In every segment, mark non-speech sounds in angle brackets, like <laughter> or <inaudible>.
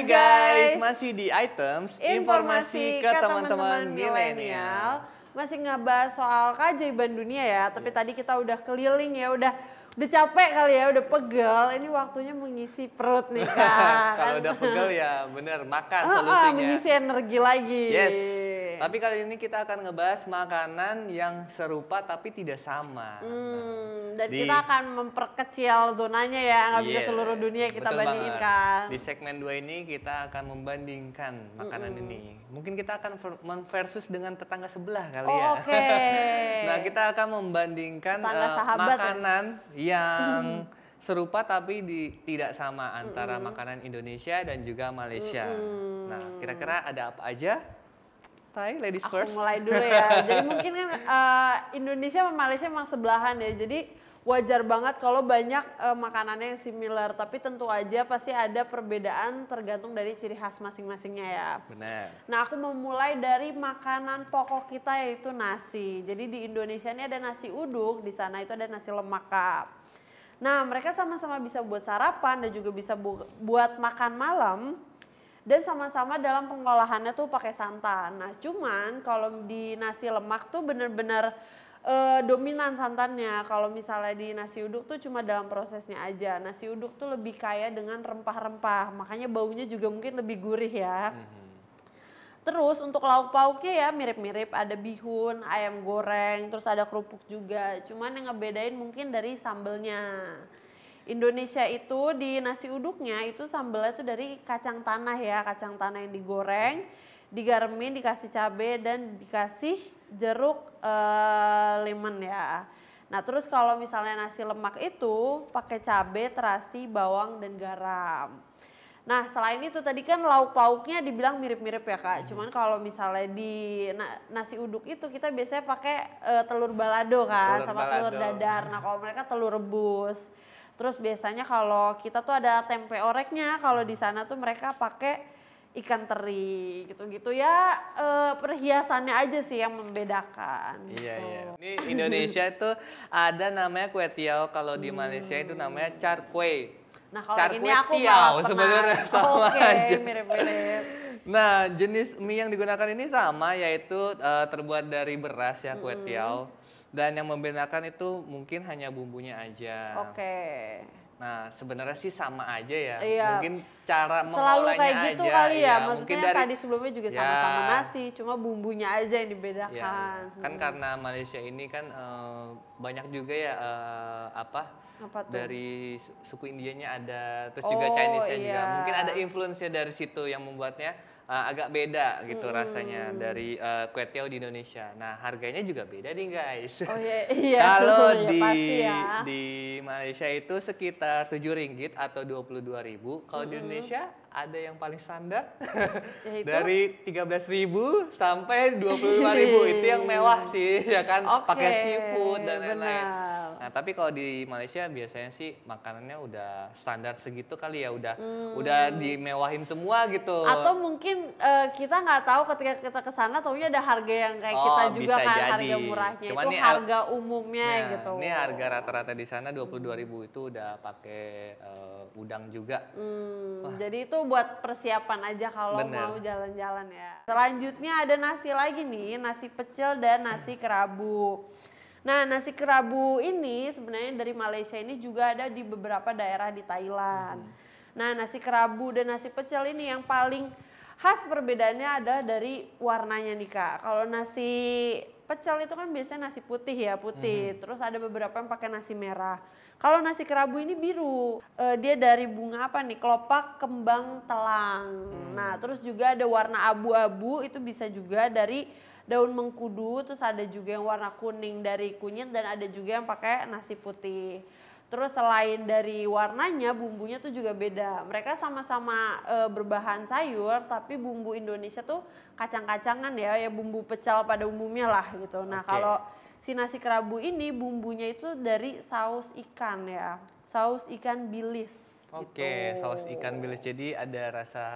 Hai guys, masih di items informasi, informasi ke teman-teman milenial. Masih ngebahas soal keajaiban dunia ya, tapi yeah. tadi kita udah keliling ya, udah udah capek kali ya, udah pegel. Ini waktunya mengisi perut nih <laughs> kak. Kalau udah pegel ya bener makan oh, solusinya. Oh, mengisi energi lagi. Yes. Tapi kali ini kita akan ngebahas makanan yang serupa tapi tidak sama. Hmm dan di, kita akan memperkecil zonanya ya nggak yeah, bisa iya, seluruh dunia kita bandingkan banget. di segmen 2 ini kita akan membandingkan makanan mm -hmm. ini mungkin kita akan versus dengan tetangga sebelah kali oh, ya oke okay. <laughs> nah kita akan membandingkan uh, makanan ya? yang <laughs> serupa tapi di, tidak sama antara mm -hmm. makanan Indonesia dan juga Malaysia mm -hmm. nah kira-kira ada apa aja Thai, ladies Aku first. mulai dulu ya. Jadi <laughs> mungkin kan uh, Indonesia sama Malaysia memang sebelahan ya. Jadi wajar banget kalau banyak uh, makanannya yang similar, tapi tentu aja pasti ada perbedaan tergantung dari ciri khas masing-masingnya ya. Benar. Nah, aku memulai dari makanan pokok kita yaitu nasi. Jadi di Indonesia ini ada nasi uduk, di sana itu ada nasi lemak kap. Nah, mereka sama-sama bisa buat sarapan dan juga bisa bu buat makan malam dan sama-sama dalam pengolahannya tuh pakai santan. Nah, cuman kalau di nasi lemak tuh benar-benar uh, dominan santannya. Kalau misalnya di nasi uduk tuh cuma dalam prosesnya aja. Nasi uduk tuh lebih kaya dengan rempah-rempah, makanya baunya juga mungkin lebih gurih ya. Mm-hmm. Terus untuk lauk pauknya ya mirip-mirip, ada bihun, ayam goreng, terus ada kerupuk juga. Cuman yang ngebedain mungkin dari sambelnya. Indonesia itu di nasi uduknya itu sambelnya tuh dari kacang tanah ya, kacang tanah yang digoreng digaramin dikasih cabe dan dikasih jeruk e, lemon ya. Nah, terus kalau misalnya nasi lemak itu pakai cabe, terasi, bawang dan garam. Nah, selain itu tadi kan lauk pauknya dibilang mirip-mirip ya, Kak. Hmm. Cuman kalau misalnya di na nasi uduk itu kita biasanya pakai e, telur balado kan telur sama balado. telur dadar. Nah, kalau mereka telur rebus. Terus biasanya kalau kita tuh ada tempe oreknya, kalau di hmm. sana tuh mereka pakai ikan teri gitu-gitu ya eh, perhiasannya aja sih yang membedakan. Iya, gitu. Iya iya. Ini Indonesia itu ada namanya kue tiao kalau di Malaysia itu namanya char kue. Nah kalau char ini aku tiao sebenarnya sama okay, aja. mirip-mirip. Nah jenis mie yang digunakan ini sama yaitu uh, terbuat dari beras ya kue tiao dan yang membedakan itu mungkin hanya bumbunya aja. Oke. Okay. Nah, sebenarnya sih sama aja ya. Iya. Mungkin cara mengolahnya Selalu kayak gitu aja. kali ya. ya Maksudnya Mungkin dari, tadi sebelumnya juga ya. sama-sama ya, nasi, cuma bumbunya aja yang dibedakan. Ya. Kan hmm. karena Malaysia ini kan uh, banyak juga ya uh, apa apa tuh? Dari suku Indianya ada, terus oh, juga Chinese-nya iya. juga. Mungkin ada influence-nya dari situ yang membuatnya uh, agak beda gitu hmm. rasanya dari uh, eh, kue tiaw di Indonesia. Nah, harganya juga beda nih, guys. Oh iya, <laughs> iya. Kalau <laughs> iya, di ya. di Malaysia itu sekitar tujuh ringgit atau dua dua puluh ribu. Kalau hmm. di Indonesia ada yang paling standar <laughs> Yaitu? dari ribu sampai dua puluh lima ribu. itu yang mewah sih, ya kan? Okay. Pakai seafood dan lain-lain. Nah, tapi kalau di Malaysia biasanya sih makanannya udah standar segitu kali ya, udah hmm. udah dimewahin semua gitu. Atau mungkin uh, kita nggak tahu ketika kita ke sana taunya ada harga yang kayak oh, kita juga kan jadi. harga murahnya Cuma itu harga umumnya ya, gitu. Ini harga rata-rata di sana 22.000 itu udah pakai uh, udang juga. Hmm, Wah. jadi itu buat persiapan aja kalau mau jalan-jalan ya. Selanjutnya ada nasi lagi nih, nasi pecel dan nasi kerabu. Nah, nasi kerabu ini sebenarnya dari Malaysia ini juga ada di beberapa daerah di Thailand. Hmm. Nah, nasi kerabu dan nasi pecel ini yang paling khas perbedaannya ada dari warnanya nih Kak. Kalau nasi pecel itu kan biasanya nasi putih ya, putih. Hmm. Terus ada beberapa yang pakai nasi merah. Kalau nasi kerabu ini biru, uh, dia dari bunga apa nih? Kelopak kembang telang. Hmm. Nah, terus juga ada warna abu-abu, itu bisa juga dari daun mengkudu, terus ada juga yang warna kuning dari kunyit dan ada juga yang pakai nasi putih. Terus selain dari warnanya, bumbunya tuh juga beda. Mereka sama-sama e, berbahan sayur, tapi bumbu Indonesia tuh kacang-kacangan ya, ya bumbu pecel pada umumnya lah gitu. Nah okay. kalau si nasi kerabu ini bumbunya itu dari saus ikan ya, saus ikan bilis. Oke, okay, gitu. saus ikan bilis. Jadi ada rasa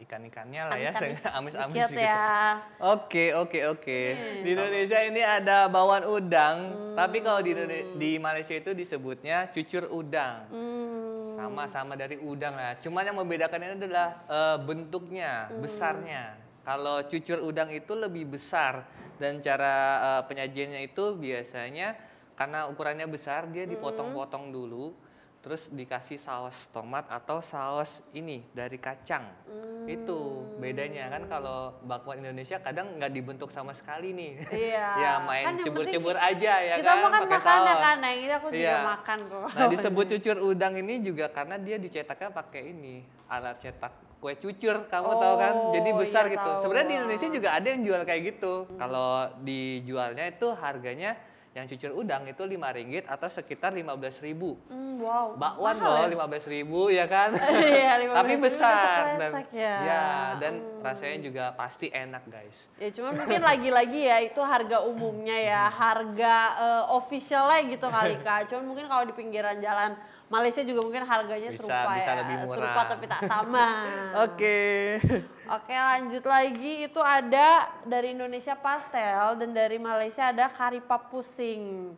ikan-ikannya lah ya, amis-amis <laughs> gitu. ya. Oke, oke, oke. Hmm. Di Indonesia ini ada bawang udang, hmm. tapi kalau di hmm. di Malaysia itu disebutnya cucur udang. Hmm. Sama-sama dari udang lah. Cuman yang membedakan membedakannya adalah uh, bentuknya, hmm. besarnya. Kalau cucur udang itu lebih besar dan cara uh, penyajiannya itu biasanya karena ukurannya besar dia dipotong-potong dulu terus dikasih saus tomat atau saus ini dari kacang hmm. itu bedanya kan kalau bakwan Indonesia kadang nggak dibentuk sama sekali nih iya. <laughs> ya main cebur cebur kan aja ya kita kan makan pakai makanan saus. kan nah ini aku iya. juga makan kok nah <laughs> disebut cucur udang ini juga karena dia dicetaknya pakai ini alat cetak kue cucur kamu oh, tahu kan oh, jadi iya, besar iya, gitu sebenarnya di Indonesia juga ada yang jual kayak gitu hmm. kalau dijualnya itu harganya yang cucur udang itu lima ringgit atau sekitar lima belas ribu. Mm, wow. Bakwan Mahal loh ya? lima belas ribu ya kan. <laughs> iya, <laughs> Tapi besar dan ya, ya dan mm. rasanya juga pasti enak guys. Ya cuma mungkin lagi-lagi ya itu harga umumnya ya harga uh, officialnya gitu kali kak. Cuman mungkin kalau di pinggiran jalan Malaysia juga mungkin harganya bisa, serupa bisa ya. Lebih murah. Serupa tapi tak sama. <laughs> Oke. Oke, lanjut lagi itu ada dari Indonesia pastel dan dari Malaysia ada karipap pusing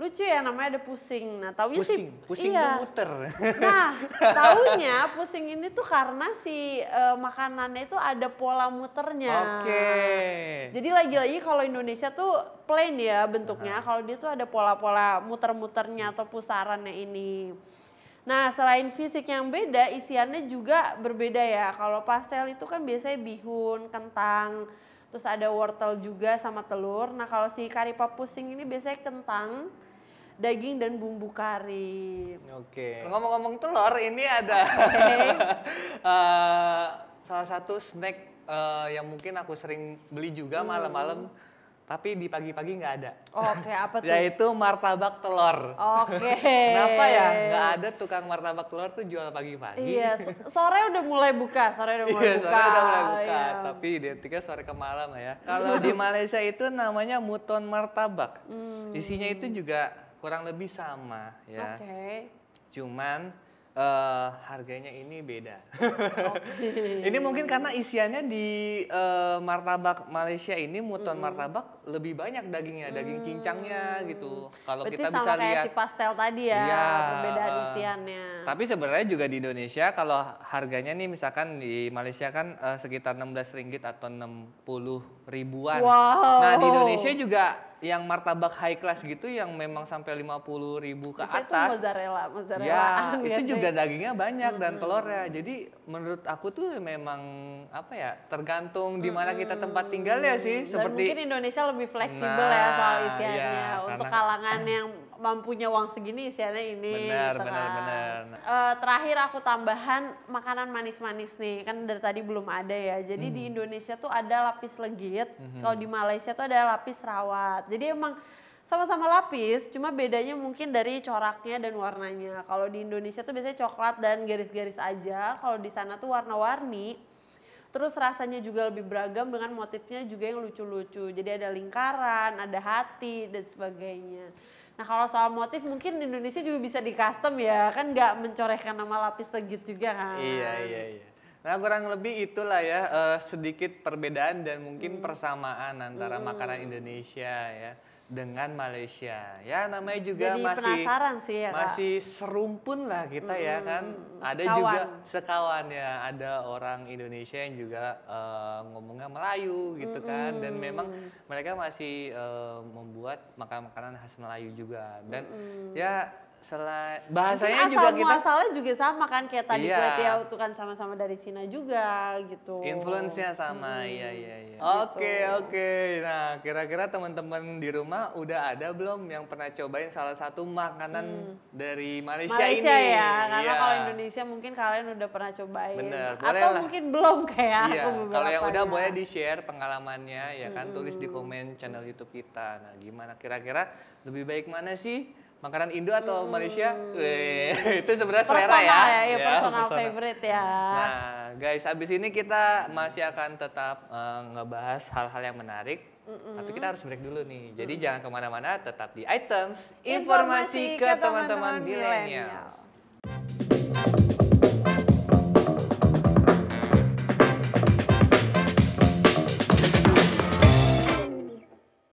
lucu ya namanya ada pusing. Nah, taunya sih pusing iya. muter. <laughs> Nah, taunya pusing ini tuh karena si uh, makanannya itu ada pola muternya. Oke. Okay. Jadi lagi-lagi kalau Indonesia tuh plain ya bentuknya, uh -huh. kalau dia tuh ada pola-pola muter-muternya atau pusarannya ini. Nah, selain fisik yang beda, isiannya juga berbeda ya. Kalau pastel itu kan biasanya bihun, kentang, terus ada wortel juga sama telur. Nah, kalau si karipap pusing ini biasanya kentang, daging dan bumbu kari. Oke. Okay. Ngomong-ngomong telur, ini ada okay. <laughs> uh, eh, salah satu snack uh, yang mungkin aku sering beli juga hmm. malam-malam. Tapi di pagi-pagi nggak ada. Oke, okay, apa <laughs> tuh? Yaitu martabak telur. Oke. Okay. Kenapa ya nggak ada tukang martabak telur tuh jual pagi-pagi? Iya, sore udah mulai buka, sore udah iya, mulai iya, buka. Sore udah mulai buka, iya. tapi identiknya sore ke malam ya. Kalau di <laughs> Malaysia itu namanya muton martabak. Hmm. Isinya itu juga kurang lebih sama ya. Oke. Okay. Cuman uh, harganya ini beda. okay. <laughs> ini mungkin karena isiannya di uh, martabak Malaysia ini muton mm -hmm. martabak lebih banyak dagingnya, hmm. daging cincangnya gitu. Kalau kita sama bisa lihat si pastel tadi ya, ya perbedaan uh, isiannya. Tapi sebenarnya juga di Indonesia kalau harganya nih misalkan di Malaysia kan uh, sekitar 16 ringgit atau 60 ribuan. Wow. Nah, di Indonesia juga yang martabak high class gitu yang memang sampai 50 ribu ke Bisa atas. Itu mozzarella, mozzarella. Ya, <laughs> itu juga dagingnya banyak hmm. dan telurnya. Jadi menurut aku tuh memang apa ya, tergantung di hmm. mana kita tempat tinggalnya ya sih. Dan seperti mungkin Indonesia lebih lebih fleksibel ya nah, ya soal isiannya. ya, Untuk karena... kalangan yang mampunya uang segini isiannya ini. Benar, gitu benar, kan. benar. Uh, terakhir aku tambahan makanan manis-manis nih. Kan dari tadi belum ada ya. Jadi hmm. di Indonesia tuh ada lapis legit. Hmm. Kalau di Malaysia tuh ada lapis rawat. Jadi emang sama-sama lapis, cuma bedanya mungkin dari coraknya dan warnanya. Kalau di Indonesia tuh biasanya coklat dan garis-garis aja. Kalau di sana tuh warna-warni Terus rasanya juga lebih beragam dengan motifnya juga yang lucu-lucu. Jadi ada lingkaran, ada hati dan sebagainya. Nah kalau soal motif mungkin Indonesia juga bisa di custom ya, kan nggak mencorehkan nama lapis legit juga kan? Iya iya iya. Nah kurang lebih itulah ya uh, sedikit perbedaan dan mungkin hmm. persamaan antara hmm. makanan Indonesia ya dengan Malaysia. Ya namanya juga Jadi masih penasaran sih ya, masih Kak. serumpun lah kita ya hmm. ya kan. Ada Kawan. juga sekawan ya, ada orang Indonesia yang juga uh, ngomongnya Melayu gitu hmm. kan dan hmm. memang mereka masih uh, membuat makanan-makanan khas Melayu juga dan hmm. ya Selain bahasanya asal juga kita asalnya juga sama kan kayak tadi iya. kue itu kan sama-sama dari Cina juga gitu. Influence-nya sama. Iya hmm. iya iya. Oke iya. gitu. oke. Okay. Nah, kira-kira teman-teman di rumah udah ada belum yang pernah cobain salah satu makanan hmm. dari Malaysia, Malaysia ini? ya, karena kalau iya. Indonesia mungkin kalian udah pernah cobain. Bener, Atau lah. mungkin belum <laughs> kayak iya. aku Kalau yang udah boleh di-share pengalamannya ya kan hmm. tulis di hmm. komen channel YouTube kita. Nah, gimana kira-kira lebih baik mana sih? makanan Indo atau hmm. Malaysia Wih, <laughs> itu sebenarnya selera ya. ya, ya iya, personal personal favorite ya nah guys habis ini kita masih akan tetap uh, ngebahas hal-hal yang menarik mm-hmm. tapi kita harus break dulu nih jadi mm-hmm. jangan kemana-mana tetap di items informasi, informasi ke teman-teman milenial